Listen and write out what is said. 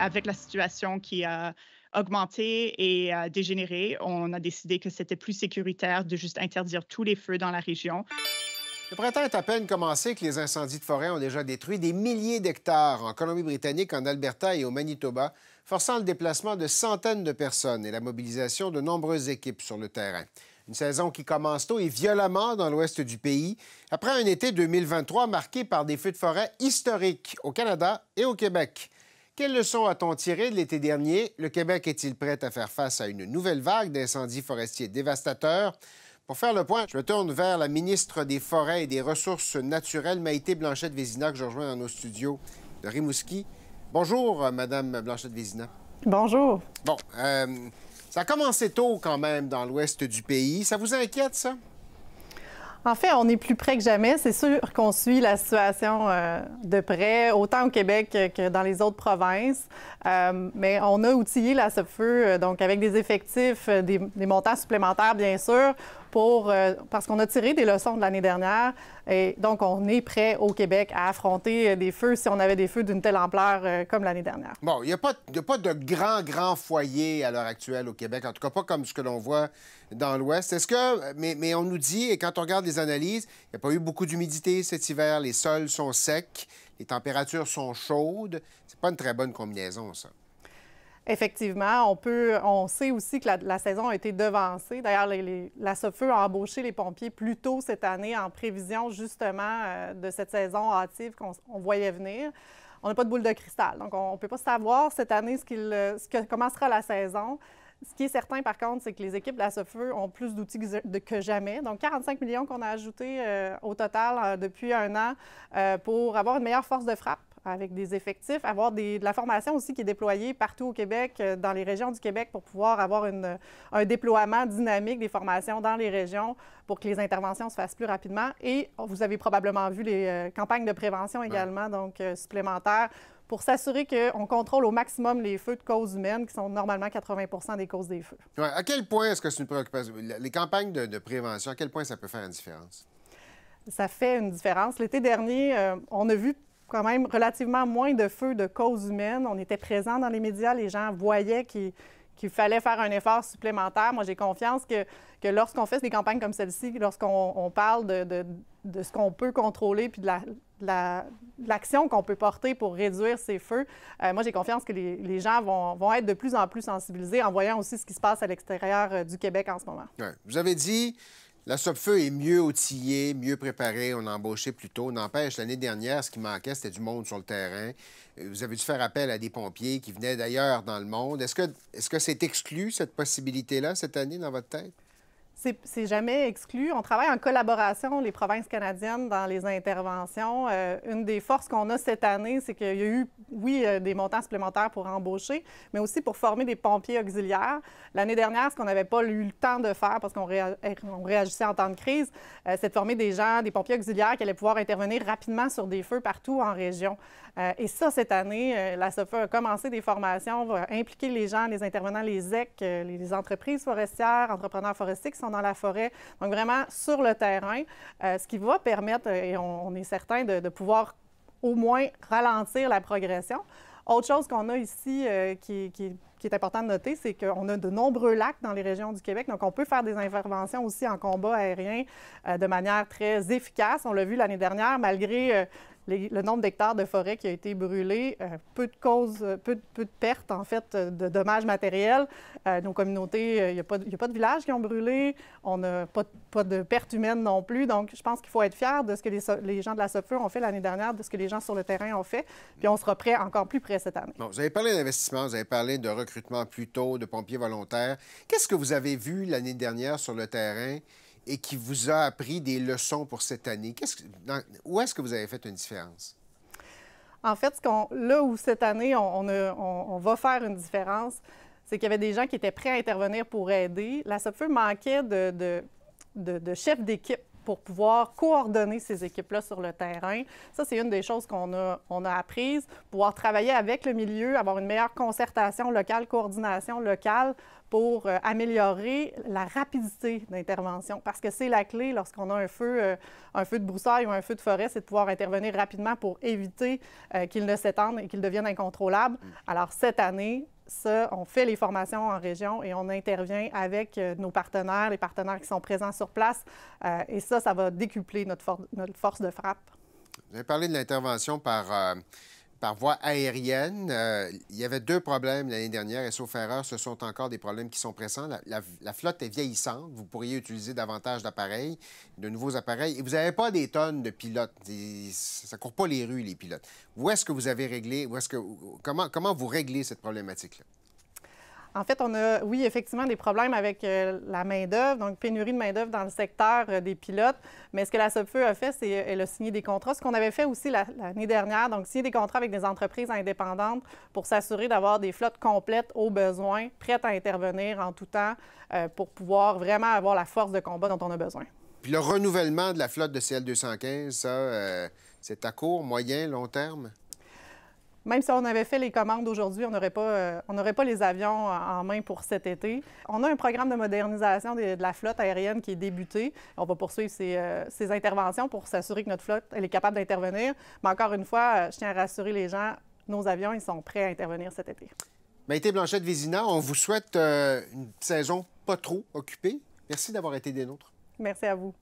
avec la situation qui a augmenté et dégénéré, on a décidé que c'était plus sécuritaire de juste interdire tous les feux dans la région. Le printemps est à peine commencé que les incendies de forêt ont déjà détruit des milliers d'hectares en Colombie-Britannique, en Alberta et au Manitoba, forçant le déplacement de centaines de personnes et la mobilisation de nombreuses équipes sur le terrain. Une saison qui commence tôt et violemment dans l'ouest du pays, après un été 2023 marqué par des feux de forêt historiques au Canada et au Québec. Quelles leçons a-t-on tiré de l'été dernier? Le Québec est-il prêt à faire face à une nouvelle vague d'incendies forestiers dévastateurs? Pour faire le point, je me tourne vers la ministre des Forêts et des Ressources naturelles, Maïté Blanchette-Vézina, que je rejoins dans nos studios de Rimouski. Bonjour, euh, Madame Blanchette-Vézina. Bonjour. Bon, euh, ça a commencé tôt quand même dans l'ouest du pays. Ça vous inquiète, ça? En fait, on est plus près que jamais. C'est sûr qu'on suit la situation euh, de près, autant au Québec que dans les autres provinces. Euh, mais on a outillé la ce feu euh, donc avec des effectifs, des montants supplémentaires, bien sûr, pour, euh, parce qu'on a tiré des leçons de l'année dernière et donc on est prêt au Québec à affronter euh, des feux si on avait des feux d'une telle ampleur euh, comme l'année dernière. Bon, il n'y a, pas de grand, grand foyer à l'heure actuelle au Québec, en tout cas pas comme ce que l'on voit dans l'Ouest. Est-ce que, mais, mais, on nous dit, et quand on regarde les analyses, il n'y a pas eu beaucoup d'humidité cet hiver, les sols sont secs, les températures sont chaudes. C'est pas une très bonne combinaison, ça. Effectivement, on peut, on sait aussi que la, saison a été devancée. D'ailleurs, la SOFEU a embauché les pompiers plus tôt cette année en prévision justement euh, de cette saison hâtive qu'on voyait venir. On n'a pas de boule de cristal, donc on ne peut pas savoir cette année ce, euh, comment la saison. Ce qui est certain, par contre, c'est que les équipes de la SOFEU ont plus d'outils que jamais. Donc, 45 millions qu'on a ajoutés euh, au total depuis un an pour avoir une meilleure force de frappe avec des effectifs, avoir de la formation aussi qui est déployée partout au Québec, euh, dans les régions du Québec, pour pouvoir avoir une, un déploiement dynamique des formations dans les régions pour que les interventions se fassent plus rapidement. Et vous avez probablement vu les euh, campagnes de prévention également, donc euh, supplémentaires pour s'assurer qu'on contrôle au maximum les feux de cause humaine, qui sont normalement 80 des causes des feux. À quel point est-ce que c'est une préoccupation? Les campagnes de, prévention, à quel point ça peut faire une différence? Ça fait une différence. L'été dernier, on a vu quand même relativement moins de feux de cause humaine. On était présent dans les médias, les gens voyaient qu'il fallait faire un effort supplémentaire. Moi, j'ai confiance que, lorsqu'on fait des campagnes comme celle-ci, lorsqu'on parle de, ce qu'on peut contrôler puis de la, l'action qu'on peut porter pour réduire ces feux, euh, moi j'ai confiance que les, gens vont, être de plus en plus sensibilisés en voyant aussi ce qui se passe à l'extérieur euh, du Québec en ce moment. Ouais. Vous avez dit, la souffle-feu est mieux outillée, mieux préparée, on a embauché plus tôt. N'empêche, l'année dernière, ce qui manquait, c'était du monde sur le terrain. Euh, vous avez dû faire appel à des pompiers qui venaient d'ailleurs dans le monde. Est-ce que c'est exclu, cette possibilité-là, cette année, dans votre tête? c'est jamais exclu. On travaille en collaboration, les provinces canadiennes, dans les interventions. Euh, une des forces qu'on a cette année, c'est qu'il y a eu, oui, euh, des montants supplémentaires pour embaucher, mais aussi pour former des pompiers auxiliaires. L'année dernière, ce qu'on n'avait pas eu le temps de faire parce qu'on réagissait en temps de crise, euh, c'est de former des gens, des pompiers auxiliaires qui allaient pouvoir intervenir rapidement sur des feux partout en région. et ça, cette année, la SOFA e a commencé des formations, va impliquer les gens, les intervenants, les EC, les entreprises forestières, entrepreneurs forestiers qui sont dans la forêt. Donc, vraiment sur le terrain, euh, ce qui va permettre, et on, est certain, de, pouvoir au moins ralentir la progression. Autre chose qu'on a ici euh, qui, est important de noter, c'est qu'on a de nombreux lacs dans les régions du Québec. Donc, on peut faire des interventions aussi en combat aérien euh, de manière très efficace. On l'a vu l'année dernière, malgré le nombre d'hectares de forêt qui a été brûlé, euh, peu de causes, euh, peu, de pertes, en fait, euh, de dommages matériels. nos communautés, il n'y a, pas de villages qui ont brûlé, on n'a pas, pas, de pertes humaines non plus. Donc, je pense qu'il faut être fier de ce que les, gens de la SOPFEU ont fait l'année dernière, de ce que les gens sur le terrain ont fait, puis on sera prêt, encore plus prêt cette année. Bon, vous avez parlé d'investissement, vous avez parlé de recrutement plus tôt, de pompiers volontaires. Qu'est-ce que vous avez vu l'année dernière sur le terrain et qui vous a appris des leçons pour cette année? où est-ce que vous avez fait une différence? En fait, ce là où cette année, on, va faire une différence, c'est qu'il y avait des gens qui étaient prêts à intervenir pour aider. La SOPFEU manquait de, de, chefs d'équipe pour pouvoir coordonner ces équipes-là sur le terrain. Ça, c'est une des choses qu'on a, on apprises, pouvoir travailler avec le milieu, avoir une meilleure concertation locale, coordination locale pour euh, améliorer la rapidité d'intervention. Parce que c'est la clé lorsqu'on a un feu, euh, un feu de broussaille ou un feu de forêt, c'est de pouvoir intervenir rapidement pour éviter euh, qu'il ne s'étende et qu'il devienne incontrôlable. Mm. Alors cette année, ça, on fait les formations en région et on intervient avec euh, nos partenaires, les partenaires qui sont présents sur place. Euh, et ça, ça va décupler notre, notre force de frappe. Vous avez parlé de l'intervention par... Euh, par voie aérienne. Euh, il y avait deux problèmes l'année dernière et sauf erreur, ce sont encore des problèmes qui sont pressants. La, flotte est vieillissante. Vous pourriez utiliser davantage d'appareils, de nouveaux appareils. Et vous n'avez pas des tonnes de pilotes. Ça ne court pas les rues, les pilotes. Où est-ce que vous avez réglé, où est-ce que, comment, comment vous réglez cette problématique-là? En fait, on a, oui, effectivement, des problèmes avec euh, la main-d'œuvre, donc pénurie de main-d'œuvre dans le secteur euh, des pilotes. Mais ce que la SOPFEU a fait, c'est qu'elle a signé des contrats. Ce qu'on avait fait aussi l'année dernière, donc signer des contrats avec des entreprises indépendantes pour s'assurer d'avoir des flottes complètes aux besoins, prêtes à intervenir en tout temps euh, pour pouvoir vraiment avoir la force de combat dont on a besoin. Puis le renouvellement de la flotte de CL215, ça, c'est à court, moyen, long terme? Même si on avait fait les commandes aujourd'hui, on n'aurait pas, euh, pas les avions en main pour cet été. On a un programme de modernisation de, la flotte aérienne qui est débuté. On va poursuivre euh, ces, interventions pour s'assurer que notre flotte elle est capable d'intervenir. Mais encore une fois, euh, je tiens à rassurer les gens, nos avions, ils sont prêts à intervenir cet été. Maïté Blanchette-Vézina, on vous souhaite une saison pas trop occupée. Merci d'avoir été des nôtres. Merci à vous.